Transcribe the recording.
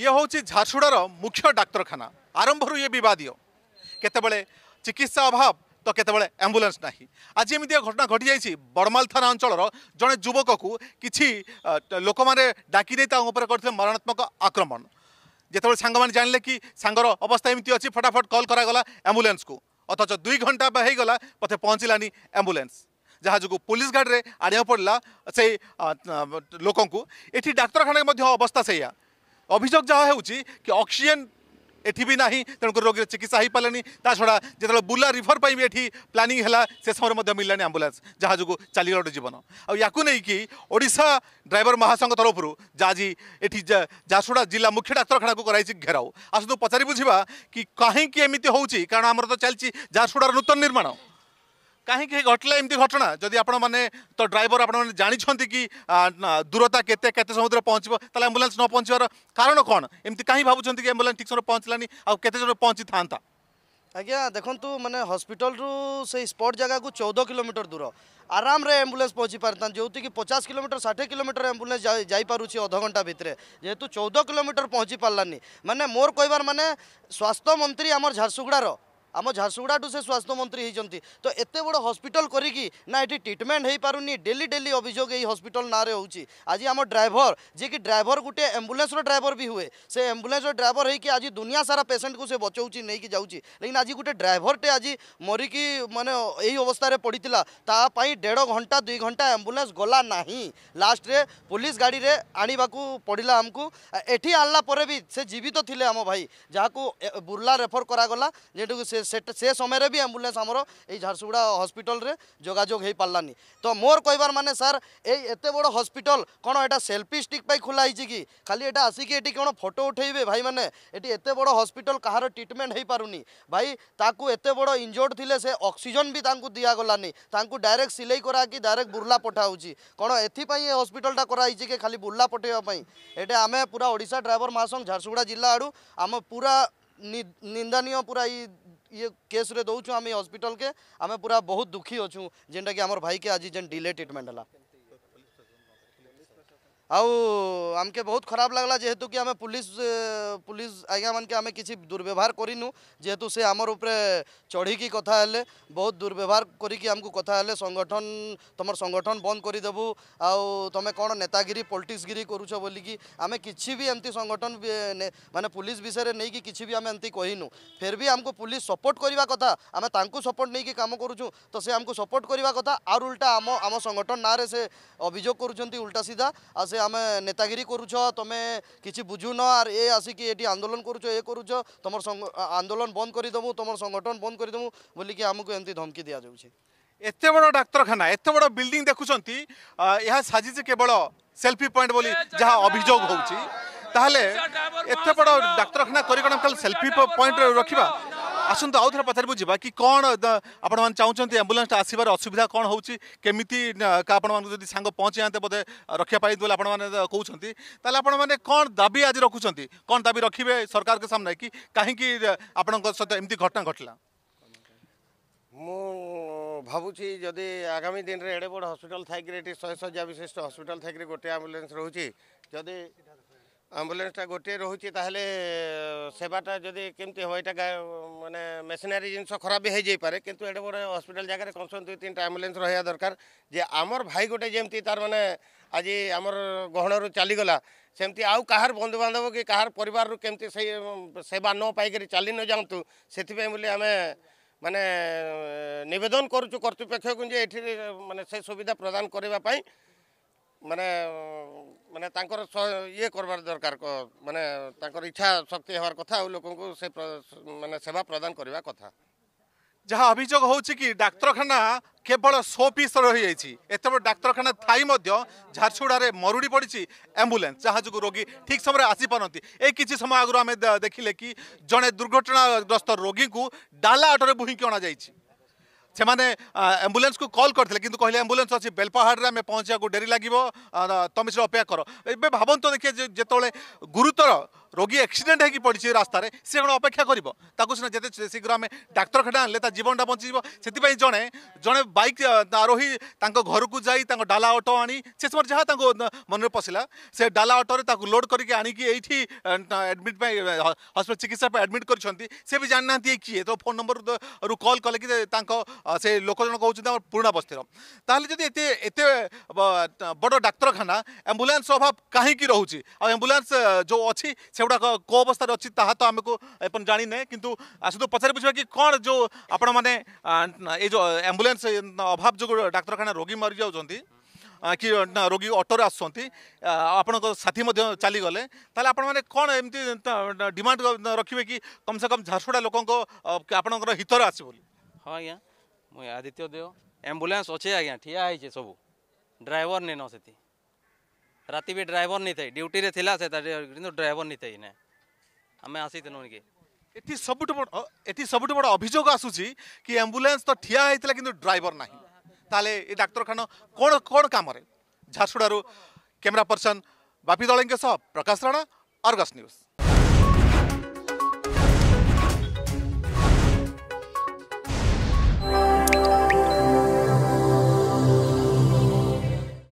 ଇଏ ହେଉଛି ଝାରସୁଗୁଡ଼ାର ମୁଖ୍ୟ ଡାକ୍ତରଖାନା ଆରମ୍ଭରୁ ଇଏ ବିବାଦୀୟ କେତେବେଳେ ଚିକିତ୍ସା ଅଭାବ ତ କେତେବେଳେ ଆମ୍ବୁଲାନ୍ସ ନାହିଁ ଆଜି ଏମିତି ଏକ ଘଟଣା ଘଟିଯାଇଛି ବଡ଼ମାଲ ଥାନା ଅଞ୍ଚଳର ଜଣେ ଯୁବକକୁ କିଛି ଲୋକମାନେ ଡାକି ନେଇ ତାଙ୍କ ଉପରେ କରିଥିଲେ ମାରଣାତ୍ମକ ଆକ୍ରମଣ ଯେତେବେଳେ ସାଙ୍ଗମାନେ ଜାଣିଲେ କି ସାଙ୍ଗର ଅବସ୍ଥା ଏମିତି ଅଛି ଫଟାଫଟ କଲ୍ କରାଗଲା ଆମ୍ବୁଲାନ୍ସକୁ ଅଥଚ ଦୁଇ ଘଣ୍ଟା ହେଇଗଲା ପଥେ ପହଞ୍ଚିଲାନି ଆମ୍ବୁଲାନ୍ସ ଯାହା ଯୋଗୁଁ ପୋଲିସ ଗାଡ଼ିରେ ଆଣିବାକୁ ପଡ଼ିଲା ସେଇ ଲୋକଙ୍କୁ ଏଠି ଡାକ୍ତରଖାନାରେ ମଧ୍ୟ ଅବସ୍ଥା ସେଇଆ অভিযোগ যাওয়া হচ্ছে কি অক্সিজেন এটি বি না তেমক রোগীর চিকিৎসা হয়ে পালে তা ছড়া যেত বুলা রিভর পাই এটি প্লানিং হল সে সময় মিললানি আম্বুলান্স যা যোগ চাল গোটে জীবন আইকি ওড়শা ড্রাইভর মহাসংঘ তরফ যা আজ এটি ঝারসুড়া জেলা মুখ্য ডাক্তারখানা করাইছি ঘেরাও আসুন পচারি বুঝবা কি কী এমিতি হচ্ছে কারণ আমার তো চালছি ঝারসুড়ার নূতন নির্মাণ କାହିଁକି ଘଟିଲା ଏମିତି ଘଟଣା ଯଦି ଆପଣମାନେ ତ ଡ୍ରାଇଭର ଆପଣମାନେ ଜାଣିଛନ୍ତି କି ଦୂରତା କେତେ କେତେ ସମୁଦ୍ର ପହଞ୍ଚିବ ତାହେଲେ ଆମ୍ବୁଲାନ୍ସ ନ ପହଞ୍ଚିବାର କାରଣ କ'ଣ ଏମିତି କାହିଁ ଭାବୁଛନ୍ତି କି ଆମ୍ବୁଲାନ୍ସ ଠିକ୍ ସମୟରେ ପହଞ୍ଚିଲାନି ଆଉ କେତେ ଜଣ ପହଞ୍ଚିଥାନ୍ତା ଆଜ୍ଞା ଦେଖନ୍ତୁ ମାନେ ହସ୍ପିଟାଲରୁ ସେଇ ସ୍ପଟ୍ ଜାଗାକୁ ଚଉଦ କିଲୋମିଟର ଦୂର ଆରାମରେ ଆମ୍ବୁଲାନ୍ସ ପହଞ୍ଚି ପାରିଥାନ୍ତି ଯେଉଁଠିକି ପଚାଶ କିଲୋମିଟର ଷାଠିଏ କିଲୋମିଟର ଆମ୍ବୁଲାନ୍ସ ଯାଇପାରୁଛି ଅଧଘଣ୍ଟା ଭିତରେ ଯେହେତୁ ଚଉଦ କିଲୋମିଟର ପହଞ୍ଚି ପାରିଲାନି ମାନେ ମୋର କହିବାର ମାନେ ସ୍ୱାସ୍ଥ୍ୟମନ୍ତ୍ରୀ ଆମର ଝାରସୁଗୁଡ଼ାର ଆମ ଝାରସୁଗୁଡ଼ାଠୁ ସେ ସ୍ୱାସ୍ଥ୍ୟମନ୍ତ୍ରୀ ହୋଇଛନ୍ତି ତ ଏତେ ବଡ଼ ହସ୍ପିଟାଲ କରିକି ନା ଏଠି ଟ୍ରିଟମେଣ୍ଟ ହୋଇପାରୁନି ଡେଲି ଡେଲି ଅଭିଯୋଗ ଏହି ହସ୍ପିଟାଲ ନାଁରେ ହେଉଛି ଆଜି ଆମ ଡ୍ରାଇଭର ଯିଏକି ଡ୍ରାଇଭର ଗୋଟିଏ ଆମ୍ବୁଲାନ୍ସର ଡ୍ରାଇଭର ବି ହୁଏ ସେ ଆମ୍ବୁଲାନ୍ସର ଡ୍ରାଇଭର ହୋଇକି ଆଜି ଦୁନିଆ ସାରା ପେସେଣ୍ଟକୁ ସେ ବଚାଉଛି ନେଇକି ଯାଉଛି ଲେକିନ ଆଜି ଗୋଟେ ଡ୍ରାଇଭରଟେ ଆଜି ମରିକି ମାନେ ଏହି ଅବସ୍ଥାରେ ପଡ଼ିଥିଲା ତା ପାଇଁ ଦେଢ଼ ଘଣ୍ଟା ଦୁଇ ଘଣ୍ଟା ଆମ୍ବୁଲାନ୍ସ ଗଲା ନାହିଁ ଲାଷ୍ଟରେ ପୋଲିସ ଗାଡ଼ିରେ ଆଣିବାକୁ ପଡ଼ିଲା ଆମକୁ ଏଠି ଆଣିଲା ପରେ ବି ସେ ଜୀବିତ ଥିଲେ ଆମ ଭାଇ ଯାହାକୁ ବୁର୍ଲା ରେଫର କରାଗଲା ଯେଠୁକୁ ସେ সে সময়ের বি আম্বুলান্স আমার এই ঝারসুগুড়া হসপিটালে যোগাযোগ হয়ে পারানি তো মোর কহবার মানে স্যার এই এত বড় হসপিটাল কোণ এটা সেলফি স্টিক পাই খোলা হয়েছে কি খালি এটা আসিকি এটি কোণ ফটো উঠাইবে ভাই মানে এটি এত বড় হসপিটাল কাহার ট্রিটমেন্ট হয়ে পুনি ভাই তাকে এত বড় ইঞ্জোর্ড লে সে অক্সিজেন বি তাঁকু দিগলানি তাঁকু ডাইরেক্ট সিলাই করা কি ডাইরেক্ট বুর্লা পঠাউছি কোণ এথিপাই এ হসপিটালটা করা হয়েছে কি খালি বুর্লা পঠাইবা এটা আমি পুরা ওড়শা ড্রাইভর মহাসংঘ ঝারসুগুড়া জেলা আড়ু আম পুরা নিন্দনীয় পুরা এই ये केस्रे दौचु आम हस्पिटाल के आम पूरा बहुत दुखी अच्छू जेनटा कि आम भाई के आज जेन डिले ट्रिटमेंट है ଆଉ ଆମକେ ବହୁତ ଖରାପ ଲାଗଲା ଯେହେତୁ କି ଆମେ ପୁଲିସ ପୁଲିସ ଆଜ୍ଞାମାନକେ ଆମେ କିଛି ଦୁର୍ବ୍ୟବହାର କରିନୁ ଯେହେତୁ ସେ ଆମର ଉପରେ ଚଢ଼ିକି କଥା ହେଲେ ବହୁତ ଦୁର୍ବ୍ୟବହାର କରିକି ଆମକୁ କଥା ହେଲେ ସଂଗଠନ ତମର ସଂଗଠନ ବନ୍ଦ କରିଦେବୁ ଆଉ ତମେ କ'ଣ ନେତାଗିରି ପଲିଟିକ୍ସଗିରି କରୁଛ ବୋଲିକି ଆମେ କିଛି ବି ଏମିତି ସଂଗଠନ ମାନେ ପୁଲିସ ବିଷୟରେ ନେଇକି କିଛି ବି ଆମେ ଏମିତି କହିନୁ ଫେର୍ ବି ଆମକୁ ପୁଲିସ ସପୋର୍ଟ କରିବା କଥା ଆମେ ତାଙ୍କୁ ସପୋର୍ଟ ନେଇକି କାମ କରୁଛୁ ତ ସେ ଆମକୁ ସପୋର୍ଟ କରିବା କଥା ଆର୍ ଉଲ୍ଟା ଆମ ଆମ ସଂଗଠନ ନାଁରେ ସେ ଅଭିଯୋଗ କରୁଛନ୍ତି ଉଲ୍ଟା ସିଧା ଆଉ সে আমি নেতাগিরি করুছ তুমি কিছু বুঝুন আর এ আসিকি এটি আন্দোলন করুছ এ করুছ তোমার আন্দোলন বন্ধ করে দেবু তোমার সংগঠন বন্ধ করে দেবু বলিকি আমি এমনি ধমকি দিয়া যাচ্ছে এত বড় ডাক্তারখানা এত বড় বিল্ডিং দেখুছেন এহা সাজিছে কেবল সেলফি পয়েন্ট বলে যা অভিযোগ হচ্ছে তাহলে এত বড় ডাক্তারখানা করি কেন সেলফি পয়েন্ট রাখবা ଆସନ୍ତୁ ଆଉ ଥରେ ପଚାରିବୁ ଯିବା କି କ'ଣ ଆପଣମାନେ ଚାହୁଁଛନ୍ତି ଆମ୍ବୁଲାନ୍ସଟା ଆସିବାର ଅସୁବିଧା କ'ଣ ହେଉଛି କେମିତି ଆପଣମାନଙ୍କୁ ଯଦି ସାଙ୍ଗ ପହଞ୍ଚିଯାଆନ୍ତେ ବୋଧେ ରଖିବା ପାଇଁ ବୋଲି ଆପଣମାନେ କହୁଛନ୍ତି ତାହେଲେ ଆପଣମାନେ କ'ଣ ଦାବି ଆଜି ରଖୁଛନ୍ତି କ'ଣ ଦାବି ରଖିବେ ସରକାରଙ୍କ ସାମ୍ନାରେ କି କାହିଁକି ଆପଣଙ୍କ ସହିତ ଏମିତି ଘଟଣା ଘଟିଲା ମୁଁ ଭାବୁଛି ଯଦି ଆଗାମୀ ଦିନରେ ଏଡ଼େ ବଡ଼ ହସ୍ପିଟାଲ ଥାଇକିରି ଏଠି ଶହେ ଶଯ୍ୟା ବିଶିଷ୍ଟ ହସ୍ପିଟାଲ ଥାଇକିରି ଗୋଟିଏ ଆମ୍ବୁଲାନ୍ସ ରହୁଛି ଯଦି ଆମ୍ବୁଲାନ୍ସଟା ଗୋଟିଏ ରହୁଛି ତାହେଲେ ସେବାଟା ଯଦି କେମିତି ହେବ ଏଇଟା ମାନେ ମେସିନାରୀ ଜିନିଷ ଖରାପ ବି ହେଇଯାଇପାରେ କିନ୍ତୁ ଏଡ଼େ ବଡ଼ ହସ୍ପିଟାଲ ଜାଗାରେ କମ୍ସେ ଦୁଇ ତିନିଟା ଆମ୍ବୁଲାନ୍ସ ରହିବା ଦରକାର ଯେ ଆମର ଭାଇ ଗୋଟେ ଯେମିତି ତାର ମାନେ ଆଜି ଆମର ଗହଣରୁ ଚାଲିଗଲା ସେମିତି ଆଉ କାହାର ବନ୍ଧୁବାନ୍ଧବ କି କାହାର ପରିବାରରୁ କେମିତି ସେଇ ସେବା ନ ପାଇକରି ଚାଲି ନ ଯାଆନ୍ତୁ ସେଥିପାଇଁ ବୋଲି ଆମେ ମାନେ ନିବେଦନ କରୁଛୁ କର୍ତ୍ତୃପକ୍ଷକୁ ଯେ ଏଠି ମାନେ ସେ ସୁବିଧା ପ୍ରଦାନ କରିବା ପାଇଁ মানে মানে তাঙ্কর ইয়ে করবার দরকার মানে তাঙ্কর ইচ্ছা শক্তি হওয়ার কথা আর লোকଙ୍କୁ সে মানে সেবা প্রদান করিবা কথা যা অভিযোগ হচ্ছে কি ডাক্তারখানা কেবল শো পিস রয়েছে এত বড় ডাক্তারখানা থাই মধ্য ঝারসুগুড়ার মরুড়ি পড়ছে আম্বুলান্স যা যোগ রোগী ঠিক সময় আসিপারতি এই কিছু সময় আগর আমি দেখলে কি জনে দুর্ঘটনাগ্রস্ত রোগীকে ডালা অটোরে বুহিকি অণাযাই ସେମାନେ ଆମ୍ବୁଲାନ୍ସକୁ କଲ୍ କରିଥିଲେ କିନ୍ତୁ କହିଲେ ଆମ୍ବୁଲାନ୍ସ ଅଛି ବେଲପାହାଡ଼ରେ ଆମେ ପହଞ୍ଚିବାକୁ ଡେରି ଲାଗିବ ତମେ ସେଠି ଅପେକ୍ଷା କର ଏବେ ଭାବନ୍ତୁ ଦେଖିବା ଯେତେବେଳେ ଗୁରୁତର रोगी एक्सीडेंट होगी पड़ी रास्त सी कौन अपेक्षा करा जिते शीघ्र आम डाक्तखाना आने जीवनटा जीवन से जड़े जड़े बैक आरोही घर को जाई डाला अटो आनी से समय जहाँ मन में पशिला से डाला अटोरे लोड करके आनिकी एडमिट हस्पिटाल चिकित्सा एडमिट कर से भी ये किए तो फोन नंबर रु कल कले कि से लोक जन कहते पुराणा बस्तीर ताल जी एत बड़ डाक्तखाना एम्बुलांस अभाव कहीं रोचे आम्बुलांस जो अच्छी से को त आमु जानेस पछारि बुझ्नु कि कौन जो जो एम्बुलान्स अभाव जो डाक्तरखान रोगी कि रोगी अटो आसु आप साथी चाहिग तपाईँ म डिमान्ड रेकमेकम झारसुडा लोक आप्र हितर आँ आज म यहाँ आदित्य देव एम्बुलान्स अचे आज्ञा ठिया सब ड्राइभर नि नसि ରାତି ବି ଡ୍ରାଇଭର ନେଇଥାଏ ଡ୍ୟୁଟିରେ ଥିଲା ସେ କିନ୍ତୁ ଡ୍ରାଇଭର ନେଇଥାଏ ଇନେ ଆମେ ଆସିଥିଲୁ ଏଠି ସବୁଠୁ ବଡ଼ ଏଠି ସବୁଠୁ ବଡ଼ ଅଭିଯୋଗ ଆସୁଛି କି ଆମ୍ବୁଲାନ୍ସ ତ ଠିଆ ହେଇଥିଲା କିନ୍ତୁ ଡ୍ରାଇଭର ନାହିଁ ତାହେଲେ ଏ ଡାକ୍ତରଖାନା କ'ଣ କ'ଣ କାମରେ ଝାରସୁଡ଼ାରୁ କ୍ୟାମେରା ପର୍ସନ୍ ବାପି ଦଳଙ୍କ ସହ ପ୍ରକାଶ ରଣା ଅର୍ଗସ୍ ନ୍ୟୁଜ୍